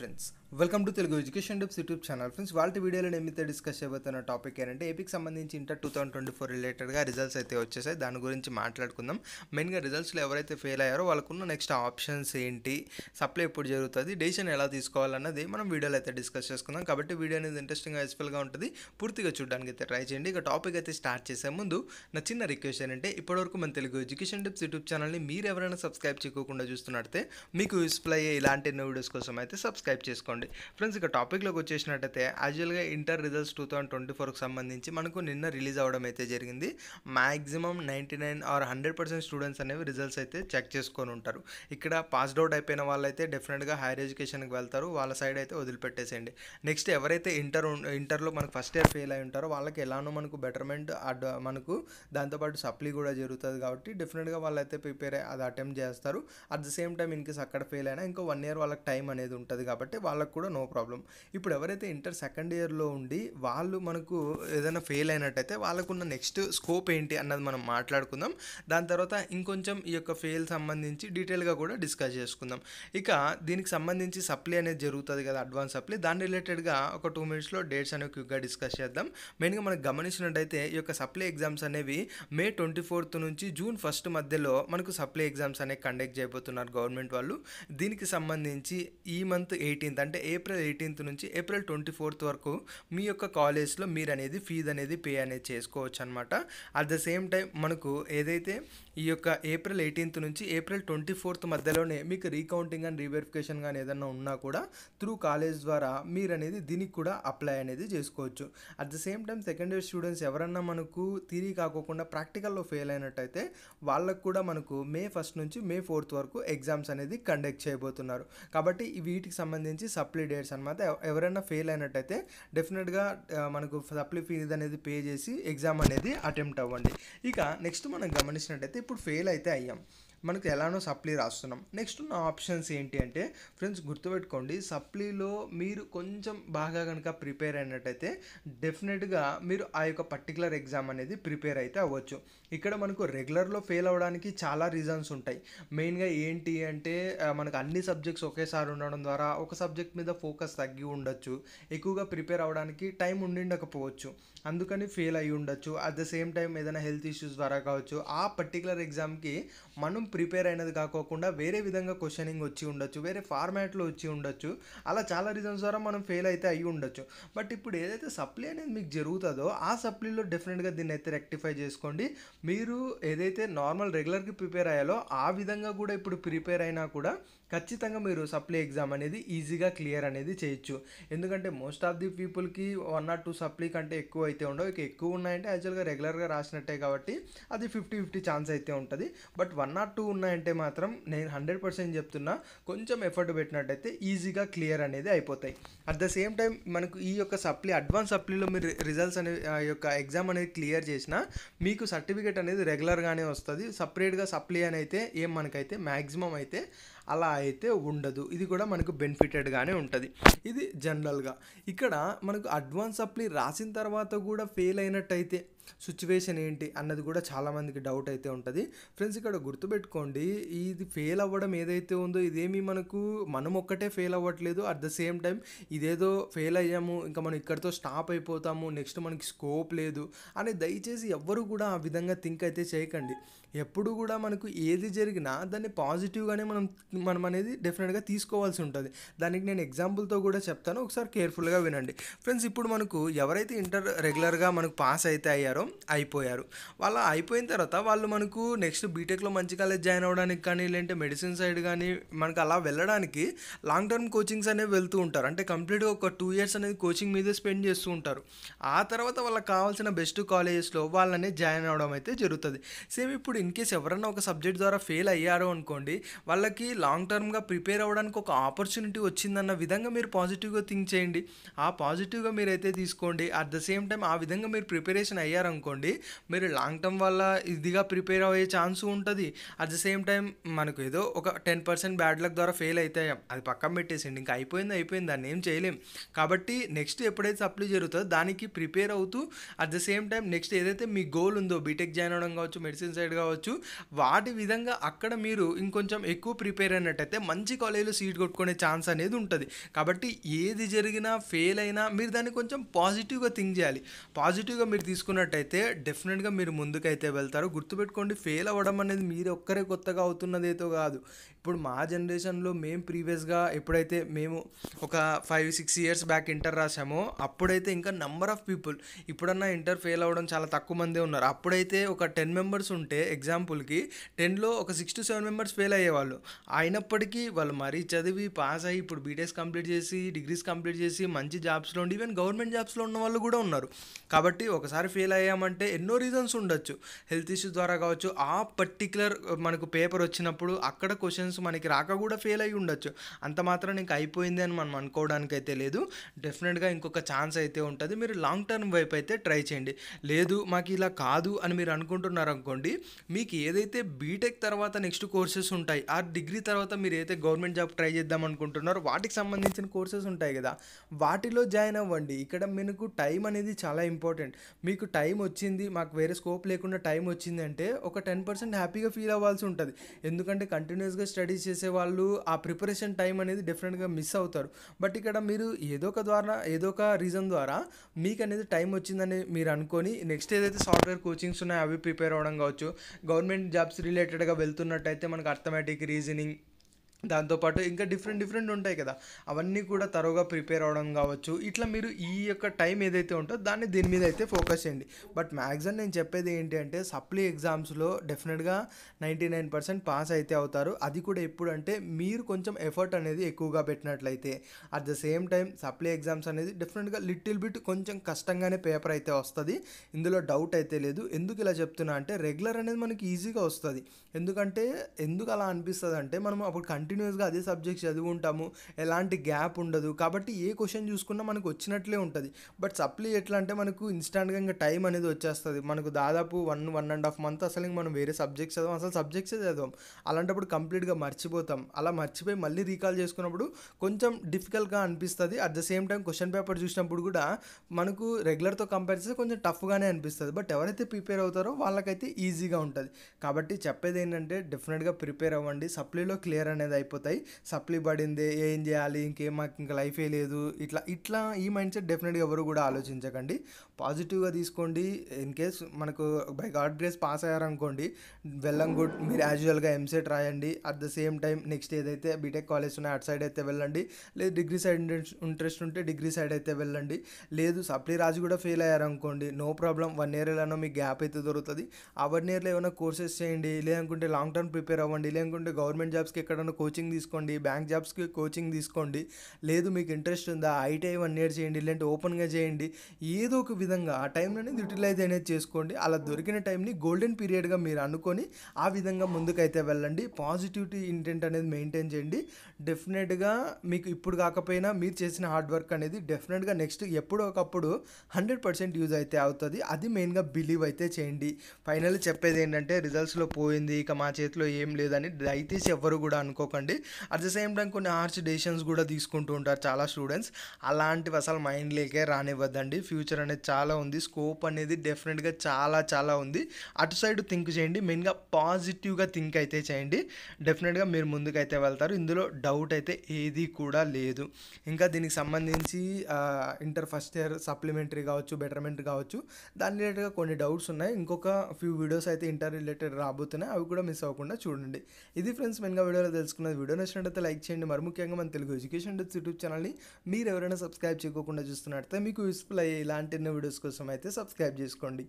friends welcome to Telugu education tips YouTube channel friends వాళ్ళ వీడియోలో నేమైతే డిస్కస్ చేయబోతున్న టాపిక్ ఏంటంటే ఏపీకి సంబంధించి inter two thousand twenty four రిలేటెడ్గా రిజల్ట్స్ అయితే వచ్చేసాయి దాని గురించి మాట్లాడుకుందాం మెయిన్గా రిజల్ట్స్లో ఎవరైతే ఫెయిల్ అయ్యారో వాళ్ళకున్న నెక్స్ట్ ఆప్షన్స్ ఏంటి సప్లై ఎప్పుడు జరుగుతుంది డెసిషన్ ఎలా తీసుకోవాలన్నది మనం వీడియోలో అయితే డిస్కస్ చేసుకుందాం కాబట్టి వీడియో అనేది ఇంట్రెస్టింగ్గా యూస్ఫుల్గా ఉంటుంది పూర్తిగా చూడడానికి అయితే ట్రై చేయండి ఇక టాపిక్ అయితే స్టార్ట్ చేసే ముందు నా చిన్న రిక్వెస్ట్ ఏంటంటే ఇప్పటివరకు మన తెలుగు ఎడ్యుకేషన్ డిప్స్ యూట్యూబ్ ఛానల్ని మీరు ఎవరైనా సబ్స్క్రైబ్ చేయకుండా చూస్తున్నట్టే మీకు యూస్ఫుల్ అయ్యే ఇలాంటి ఎన్నో వీడియోస్ కోసం అయితే సబ్స్క్రైబ్ సబ్స్క్రైబ్ చేసుకోండి ఫ్రెండ్స్ ఇక టాపిక్లోకి వచ్చేసినట్టయితే యాజువల్గా inter results two thousand twenty ఫోర్కి సంబంధించి మనకు నిన్న రిలీజ్ అవ్వడం అయితే జరిగింది maximum ninety nine or hundred percent students అనేవి రిజల్ట్స్ అయితే చెక్ చేసుకొని ఉంటారు ఇక్కడ పాస్డ్ అవుట్ అయిపోయిన వాళ్ళైతే డెఫినెట్గా హైయర్ ఎడ్యుకేషన్కి వెళ్తారు వాళ్ళ సైడ్ అయితే వదిలిపెట్టేసేయండి నెక్స్ట్ ఎవరైతే ఇంటర్ ఇంటర్లో మనకు ఫస్ట్ ఇయర్ ఫెయిల్ అయి ఉంటారో వాళ్ళకి ఎలానో మనకు బెటర్మెంట్ అడ్ మనకు దాంతోపాటు సప్లీ కూడా జరుగుతుంది కాబట్టి డెఫినెట్గా వాళ్ళైతే ప్రిపేర్ అది అటెంప్ట్ చేస్తారు at the same time in case అక్కడ ఫెయిల్ అయినా ఇంకో వన్ ఇయర్ వాళ్ళకి టైం అనేది ఉంటుంది కాబట్టి కాబట్టి వాళ్ళకు కూడా నో ప్రాబ్లం ఇప్పుడు ఎవరైతే ఇంటర్ సెకండ్ ఇయర్లో ఉండి వాళ్ళు మనకు ఏదైనా ఫెయిల్ అయినట్టయితే వాళ్ళకున్న నెక్స్ట్ స్కోప్ ఏంటి అన్నది మనం మాట్లాడుకుందాం దాని తర్వాత ఇంకొంచెం ఈ యొక్క ఫెయిల్ సంబంధించి డీటెయిల్గా కూడా డిస్కస్ చేసుకుందాం ఇక దీనికి సంబంధించి సప్లై అనేది జరుగుతుంది కదా అడ్వాన్స్ సప్లై దాని రిలేటెడ్గా ఒక టూ మినిట్స్లో డేట్స్ అనేవి క్విక్గా డిస్కస్ చేద్దాం మెయిన్గా మనకు గమనించినట్టయితే ఈ యొక్క సప్లై ఎగ్జామ్స్ అనేవి మే ట్వంటీ ఫోర్త్ నుంచి జూన్ ఫస్ట్ మధ్యలో మనకు సప్లై ఎగ్జామ్స్ అనేవి కండక్ట్ చేయబోతున్నారు గవర్నమెంట్ వాళ్ళు దీనికి సంబంధించి ఈ మంత్ ఎయిటీన్త్ అంటే ఏప్రిల్ ఎయిటీన్త్ నుంచి ఏప్రిల్ ట్వంటీ ఫోర్త్ వరకు మీ యొక్క కాలేజ్లో మీరు అనేది ఫీజు అనేది పే అనేది చేసుకోవచ్చు అనమాట అట్ ద సేమ్ టైం మనకు ఏదైతే ఈ యొక్క ఏప్రిల్ ఎయిటీన్త్ నుంచి ఏప్రిల్ ట్వంటీ ఫోర్త్ మధ్యలోనే మీకు రీకౌంటింగ్ అండ్ రీవెరిఫికేషన్ కానీ ఏదన్నా ఉన్నా కూడా త్రూ కాలేజ్ ద్వారా మీరు అనేది దీనికి కూడా అప్లై అనేది చేసుకోవచ్చు at the same time second year students ఎవరన్నా మనకు తిరిగి కాకోకుండా ప్రాక్టికల్లో ఫెయిల్ అయినట్టయితే వాళ్ళకు కూడా మనకు మే ఫస్ట్ నుంచి మే ఫోర్త్ వరకు ఎగ్జామ్స్ అనేది కండక్ట్ చేయబోతున్నారు కాబట్టి వీటికి సంబంధించి సంబంధించి సప్లీ డేట్స్ అనమాట ఎవరైనా ఫెయిల్ అయినట్టయితే డెఫినెట్గా మనకు సప్లీ ఫీజు అనేది పే చేసి ఎగ్జామ్ అనేది అటెంప్ట్ అవ్వండి ఇక నెక్స్ట్ మనం గమనించినట్టయితే ఇప్పుడు ఫెయిల్ అయితే అయ్యాం మనకు ఎలానో సప్లీ రాస్తున్నాం నెక్స్ట్ ఉన్న ఆప్షన్స్ ఏంటి అంటే ఫ్రెండ్స్ గుర్తుపెట్టుకోండి సప్లీలో మీరు కొంచెం బాగా కనుక ప్రిపేర్ అయినట్టయితే డెఫినెట్గా మీరు ఆ యొక్క పర్టికులర్ ఎగ్జామ్ అనేది ప్రిపేర్ అయితే అవ్వచ్చు ఇక్కడ మనకు రెగ్యులర్లో ఫెయిల్ అవ్వడానికి చాలా రీజన్స్ ఉంటాయి మెయిన్గా ఏంటి అంటే మనకు అన్ని సబ్జెక్ట్స్ ఒకేసారి ఉండడం ద్వారా ఒక సబ్జెక్ట్ మీద ఫోకస్ తగ్గి ఉండొచ్చు ఎక్కువగా ప్రిపేర్ అవ్వడానికి టైం ఉండిండకపోవచ్చు అందుకని ఫెయిల్ అయ్యి ఉండొచ్చు అట్ ద సేమ్ టైం ఏదైనా హెల్త్ ఇష్యూస్ ద్వారా కావచ్చు ఆ పర్టికులర్ ఎగ్జామ్కి మనం ప్రిపేర్ అయినది కాకోకుండా వేరే విధంగా క్వశ్చనింగ్ వచ్చి ఉండొచ్చు వేరే ఫార్మాట్లో వచ్చి ఉండొచ్చు అలా చాలా రీజన్స్ ద్వారా మనం ఫెయిల్ అయితే అయ్యి ఉండొచ్చు బట్ ఇప్పుడు ఏదైతే సప్లై అనేది మీకు జరుగుతుందో ఆ సప్లీలో డెఫినెట్గా దీన్ని అయితే రెక్టిఫై చేసుకోండి మీరు ఏదైతే నార్మల్ రెగ్యులర్కి ప్రిపేర్ అయ్యాలో ఆ విధంగా కూడా ఇప్పుడు ప్రిపేర్ అయినా కూడా ఖచ్చితంగా మీరు సప్లీ ఎగ్జామ్ అనేది ఈజీగా క్లియర్ అనేది చేయొచ్చు ఎందుకంటే మోస్ట్ ఆఫ్ ది పీపుల్కి వన్ ఆర్ టూ సప్లీ కంటే ఎక్కువ అయితే ఉండవు ఇక ఎక్కువ ఉన్నాయంటే యాక్చువల్గా రెగ్యులర్గా రాసినట్టే కాబట్టి అది ఫిఫ్టీ ఫిఫ్టీ ఛాన్స్ అయితే ఉంటుంది బట్ వన్ ఆర్ టూ ఉన్నాయంటే మాత్రం నేను హండ్రెడ్ పర్సెంట్ చెప్తున్నా కొంచెం ఎఫర్ట్ పెట్టినట్టయితే ఈజీగా క్లియర్ అనేది అయిపోతాయి అట్ ద సేమ్ టైం మనకు ఈ యొక్క సప్లీ అడ్వాన్స్ సప్లీలో మీరు రిజల్ట్స్ అనే యొక్క ఎగ్జామ్ అనేది క్లియర్ చేసినా మీకు సర్టిఫికేట్ అనేది రెగ్యులర్గానే వస్తుంది సపరేట్గా సప్లీ అని అయితే ఏం మనకైతే మ్యాక్సిమం అయితే అలా అయితే ఉండదు ఇది కూడా మనకు బెనిఫిటెడ్గానే ఉంటుంది ఇది జనరల్గా ఇక్కడ మనకు అడ్వాన్స్ అప్లై రాసిన తర్వాత కూడా ఫెయిల్ అయినట్టయితే సిచ్యువేషన్ ఏంటి అన్నది కూడా చాలామందికి డౌట్ అయితే ఉంటుంది ఫ్రెండ్స్ ఇక్కడ గుర్తుపెట్టుకోండి ఇది ఫెయిల్ అవ్వడం ఏదైతే ఉందో ఇదేమీ మనకు మనం ఒక్కటే ఫెయిల్ అవ్వట్లేదు అట్ ద సేమ్ టైం ఇదేదో ఫెయిల్ అయ్యాము ఇంకా మనం ఇక్కడితో స్టాప్ అయిపోతాము నెక్స్ట్ మనకి స్కోప్ లేదు అని దయచేసి ఎవ్వరు కూడా ఆ విధంగా థింక్ అయితే చేయకండి ఎప్పుడు కూడా మనకు ఏది జరిగినా దాన్ని పాజిటివ్గానే మనం మనం అనేది డెఫినెట్గా తీసుకోవాల్సి ఉంటుంది దానికి నేను ఎగ్జాంపుల్తో కూడా చెప్తాను ఒకసారి కేర్ఫుల్గా వినండి ఫ్రెండ్స్ ఇప్పుడు మనకు ఎవరైతే ఇంటర్ రెగ్యులర్గా మనకు పాస్ అయితే అయ్యారో అయిపోయారు వాళ్ళ అయిపోయిన తర్వాత వాళ్ళు మనకు నెక్స్ట్ బీటెక్లో మంచి కాలేజ్ జాయిన్ అవ్వడానికి కానీ లేదంటే మెడిసిన్ సైడ్ కానీ మనకు అలా వెళ్ళడానికి లాంగ్ టర్మ్ కోచింగ్స్ అనేవి వెళ్తూ ఉంటారు అంటే కంప్లీట్గా ఒక టూ ఇయర్స్ అనేది కోచింగ్ మీదే స్పెండ్ చేస్తూ ఉంటారు ఆ తర్వాత వాళ్ళకి కావాల్సిన బెస్ట్ కాలేజెస్లో వాళ్ళనే జాయిన్ అవడం అయితే జరుగుతుంది సేమ్ ఇప్పుడు ఇన్ కేస్ ఎవరైనా ఒక సబ్జెక్ట్ ద్వారా ఫెయిల్ అయ్యారు అనుకోండి వాళ్ళకి లాంగ్ టర్మ్గా ప్రిపేర్ అవ్వడానికి ఒక ఆపర్చునిటీ వచ్చిందన్న విధంగా మీరు పాజిటివ్గా థింక్ చేయండి ఆ పాజిటివ్గా మీరు అయితే తీసుకోండి అట్ ద సేమ్ టైం ఆ విధంగా మీరు ప్రిపరేషన్ అయ్యారనుకోండి మీరు లాంగ్ టర్మ్ వల్ల ఇదిగా ప్రిపేర్ అయ్యే ఛాన్స్ ఉంటుంది అట్ ద సేమ్ టైం మనకు ఏదో ఒక టెన్ పర్సెంట్ బ్యాడ్ లక్ ద్వారా ఫెయిల్ అయితే అది పక్కన పెట్టేసిండి ఇంకా అయిపోయింది అయిపోయింది దాన్ని ఏం చేయలేం కాబట్టి నెక్స్ట్ ఎప్పుడైతే అప్లై జరుగుతుందో దానికి ప్రిపేర్ అవుతూ at the same time next ఏదైతే మీ గోల్ ఉందో బీటెక్ జాయిన్ అవడం కావచ్చు మెడిసిన్ సైడ్ కావచ్చు వాటి విధంగా అక్కడ మీరు ఇంకొంచెం ఎక్కువ ప్రిపేర్ అయినట్టయితే మంచి కాలేజీలో సీట్ కొట్టుకునే ఛాన్స్ అనేది ఉంటుంది కాబట్టి ఏది జరిగినా ఫెయిల్ అయినా మీరు దాన్ని కొంచెం పాజిటివ్గా థింక్ చేయాలి పాజిటివ్గా మీరు తీసుకున్నట్టయితే డెఫినెట్గా మీరు ముందుకైతే వెళ్తారు గుర్తుపెట్టుకోండి ఫెయిల్ అవ్వడం అనేది మీరు ఒక్కరే కొత్తగా అవుతున్నదేతో కాదు ఇప్పుడు మా జనరేషన్లో మేము ప్రీవియస్గా ఎప్పుడైతే మేము ఒక five six years back inter రాసామో అప్పుడైతే ఇంకా నెంబర్ ఆఫ్ పీపుల్ ఇప్పుడన్నా ఇంటర్ ఫెయిల్ అవ్వడం చాలా తక్కువ మందే ఉన్నారు అప్పుడైతే ఒక టెన్ మెంబర్స్ ఉంటే ఎగ్జాంపుల్కి టెన్లో ఒక six to seven members fail అయ్యేవాళ్ళు ఆ అయినప్పటికీ వాళ్ళు మరీ చదివి పాస్ అయ్యి ఇప్పుడు బీటెక్స్ కంప్లీట్ చేసి డిగ్రీస్ కంప్లీట్ చేసి మంచి జాబ్స్లో ఉండి ఈవెన్ గవర్నమెంట్ జాబ్స్లో ఉన్న వాళ్ళు కూడా ఉన్నారు కాబట్టి ఒకసారి ఫెయిల్ అయ్యామంటే ఎన్నో రీజన్స్ ఉండొచ్చు హెల్త్ ఇష్యూస్ ద్వారా కావచ్చు ఆ పర్టిక్యులర్ మనకు పేపర్ వచ్చినప్పుడు అక్కడ క్వశ్చన్స్ మనకి రాక కూడా ఫెయిల్ అయ్యి ఉండొచ్చు అంత మాత్రం ఇంకా అయిపోయింది అని మనం అనుకోవడానికి అయితే లేదు డెఫినెట్గా ఇంకొక ఛాన్స్ అయితే ఉంటుంది మీరు లాంగ్ టర్మ్ వైపు అయితే ట్రై చేయండి లేదు మాకు ఇలా కాదు అని మీరు అనుకుంటున్నారు అనుకోండి మీకు ఏదైతే బీటెక్ తర్వాత నెక్స్ట్ కోర్సెస్ ఉంటాయి ఆ డిగ్రీ తర్వాత మీరు అయితే గవర్నమెంట్ జాబ్ ట్రై చేద్దాం అనుకుంటున్నారో వాటికి సంబంధించిన కోర్సెస్ ఉంటాయి కదా వాటిలో జాయిన్ అవ్వండి ఇక్కడ మీకు టైం అనేది చాలా ఇంపార్టెంట్ మీకు టైం వచ్చింది మాకు వేరే స్కోప్ లేకుండా టైం వచ్చింది అంటే ఒక టెన్ పర్సెంట్ హ్యాపీగా ఫీల్ అవ్వాల్సి ఉంటుంది ఎందుకంటే కంటిన్యూస్గా స్టడీస్ చేసే వాళ్ళు ఆ ప్రిపరేషన్ టైం అనేది డెఫినెట్గా మిస్ అవుతారు బట్ ఇక్కడ మీరు ఏదో ఒక ద్వారా ఏదో ఒక రీజన్ ద్వారా మీకు అనేది టైం వచ్చిందని మీరు అనుకొని నెక్స్ట్ ఏదైతే సాఫ్ట్వేర్ కోచింగ్స్ ఉన్నాయో అవి ప్రిపేర్ అవ్వడం కావచ్చు గవర్నమెంట్ జాబ్స్ రిలేటెడ్గా వెళ్తున్నట్టయితే మనకు అర్థమేటిక్ రీజనింగ్ దాంతోపాటు ఇంకా డిఫరెంట్ డిఫరెంట్ ఉంటాయి కదా అవన్నీ కూడా తరువుగా ప్రిపేర్ అవ్వడం కావచ్చు ఇట్లా మీరు ఈ యొక్క టైం ఏదైతే ఉంటుందో దాన్ని దీని మీద అయితే ఫోకస్ చేయండి బట్ మ్యాక్సిమం నేను చెప్పేది ఏంటి అంటే సప్లీ ఎగ్జామ్స్లో డెఫినెట్గా నైంటీ నైన్ పర్సెంట్ పాస్ అయితే అవుతారు అది కూడా ఎప్పుడు అంటే మీరు కొంచెం ఎఫర్ట్ అనేది ఎక్కువగా పెట్టినట్లయితే at the same time supply exams అనేది డెఫినెట్గా లిటిల్ బిట్ కొంచెం కష్టంగానే పేపర్ అయితే వస్తుంది ఇందులో డౌట్ అయితే లేదు ఎందుకు ఇలా చెప్తున్నా అంటే రెగ్యులర్ అనేది మనకి ఈజీగా వస్తుంది ఎందుకంటే ఎందుకు అలా అనిపిస్తుంది అంటే మనం అప్పుడు కంటిన్యూ కంటిన్యూస్గా అదే సబ్జెక్ట్ చదువుకుంటాము ఎలాంటి గ్యాప్ ఉండదు కాబట్టి ఏ క్వశ్చన్ చూసుకున్నా మనకు వచ్చినట్లే ఉంటుంది బట్ సప్లీ ఎట్లా అంటే మనకు ఇన్స్టాంట్గా ఇంకా టైం అనేది వచ్చేస్తుంది మనకు దాదాపు one one and half month అసలు మనం వేరే సబ్జెక్ట్స్ చదవం అసలు సబ్జెక్ట్సే చదవం అలాంటప్పుడు కంప్లీట్గా మర్చిపోతాం అలా మర్చిపోయి మళ్ళీ రీకాల్ చేసుకున్నప్పుడు కొంచెం డిఫికల్ట్గా అనిపిస్తుంది at the same time question paper చూసినప్పుడు కూడా మనకు రెగ్యులర్తో కంపేర్ చేస్తే కొంచెం టఫ్గానే అనిపిస్తుంది బట్ ఎవరైతే ప్రిపేర్ అవుతారో వాళ్ళకైతే ఈజీగా ఉంటుంది కాబట్టి చెప్పేది ఏంటంటే డెఫినెట్గా ప్రిపేర్ అవ్వండి సప్లీలో క్లియర్ అనేది అయిపోతాయి సప్లీ పడింది ఏం చేయాలి ఇంకేం మాకు ఇంకా లైఫే లేదు ఇట్లా ఇట్లా ఈ మైండ్ సెట్ డెఫినెట్గా ఎవరు కూడా ఆలోచించకండి పాజిటివ్గా తీసుకోండి ఇన్ కేస్ మనకు బై గాడ్ గ్రేస్ పాస్ అయ్యారనుకోండి వెళ్ళం గుడ్ మీరు యాజువల్గా ఎంసెట్ రాయండి at the same time next ఏదైతే బీటెక్ కాలేజ్ ఉన్నాయి అటు సైడ్ అయితే వెళ్ళండి లేదు డిగ్రీ సైడ్ ఇంట్రెస్ట్ ఉంటే డిగ్రీ సైడ్ అయితే వెళ్ళండి లేదు సప్లీ రాజు కూడా ఫెయిల్ అయ్యారనుకోండి నో ప్రాబ్లం వన్ ఇయర్లోనో మీకు గ్యాప్ అయితే దొరుకుతుంది ఆ వన్ ఇయర్లో ఏమైనా కోర్సెస్ చేయండి లేదనుకుంటే లాంగ్ టర్మ్ ప్రిపేర్ అవ్వండి లేదనుకుంటే గవర్నమెంట్ జాబ్స్కి ఎక్కడైనా కోచింగ్ కోచింగ్ తీసుకోండి బ్యాంక్ జాబ్స్కి కోచింగ్ తీసుకోండి లేదు మీకు ఇంట్రెస్ట్ ఉందా ఐటీఐ వన్ ఇయర్ చేయండి లేదంటే ఓపెన్గా చేయండి ఏదో ఒక విధంగా ఆ టైంలోనే యూటిలైజ్ అనేది చేసుకోండి అలా దొరికిన టైంని గోల్డెన్ పీరియడ్గా మీరు అనుకొని ఆ విధంగా ముందుకైతే వెళ్ళండి పాజిటివిటీ ఇంటెంట్ అనేది మెయింటైన్ చేయండి డెఫినెట్గా మీకు ఇప్పుడు కాకపోయినా మీరు చేసిన హార్డ్ వర్క్ అనేది డెఫినెట్గా నెక్స్ట్ ఎప్పుడో ఒకప్పుడు హండ్రెడ్ పర్సెంట్ యూజ్ అయితే అవుతుంది అది మెయిన్గా బిలీవ్ అయితే చేయండి ఫైనల్ చెప్పేది ఏంటంటే రిజల్ట్స్లో పోయింది ఇక మా చేతిలో ఏం లేదని దయచేసి ఎవ్వరు కూడా అనుకోకండి చెప్పండి అట్ ద సేమ్ టైం కొన్ని హార్చ్ డెసిషన్స్ కూడా తీసుకుంటూ ఉంటారు చాలా స్టూడెంట్స్ అలాంటివి అసలు మైండ్లోకే రానివ్వద్దండి ఫ్యూచర్ అనేది చాలా ఉంది స్కోప్ అనేది డెఫినెట్గా చాలా చాలా ఉంది అటు సైడ్ థింక్ చేయండి మెయిన్గా పాజిటివ్గా థింక్ అయితే చేయండి డెఫినెట్గా మీరు ముందుకైతే వెళ్తారు ఇందులో డౌట్ అయితే ఏది కూడా లేదు ఇంకా దీనికి సంబంధించి ఇంటర్ ఫస్ట్ ఇయర్ సప్లిమెంటరీ కావచ్చు బెటర్మెంట్ కావచ్చు దాని రిలేటెడ్గా కొన్ని డౌట్స్ ఉన్నాయి ఇంకొక ఫ్యూ వీడియోస్ అయితే ఇంటర్ రిలేటెడ్ రాబోతున్నాయి అవి కూడా మిస్ అవ్వకుండా చూడండి ఇది ఫ్రెండ్స్ మెయిన్గా వీడియోలో తెలుసుకున్న ఉన్నది వీడియో నచ్చినట్లయితే లైక్ చేయండి మరి ముఖ్యంగా మన తెలుగు ఎడ్యుకేషన్ డెట్స్ యూట్యూబ్ ఛానల్ని మీరు ఎవరైనా సబ్స్క్రైబ్ చేయకుండా చూస్తున్నట్టయితే మీకు యూస్ఫుల్ అయ్యే ఇలాంటి ఎన్నో వీడియోస్ కోసం అయితే సబ్స్క్రైబ్ చేసుకోండి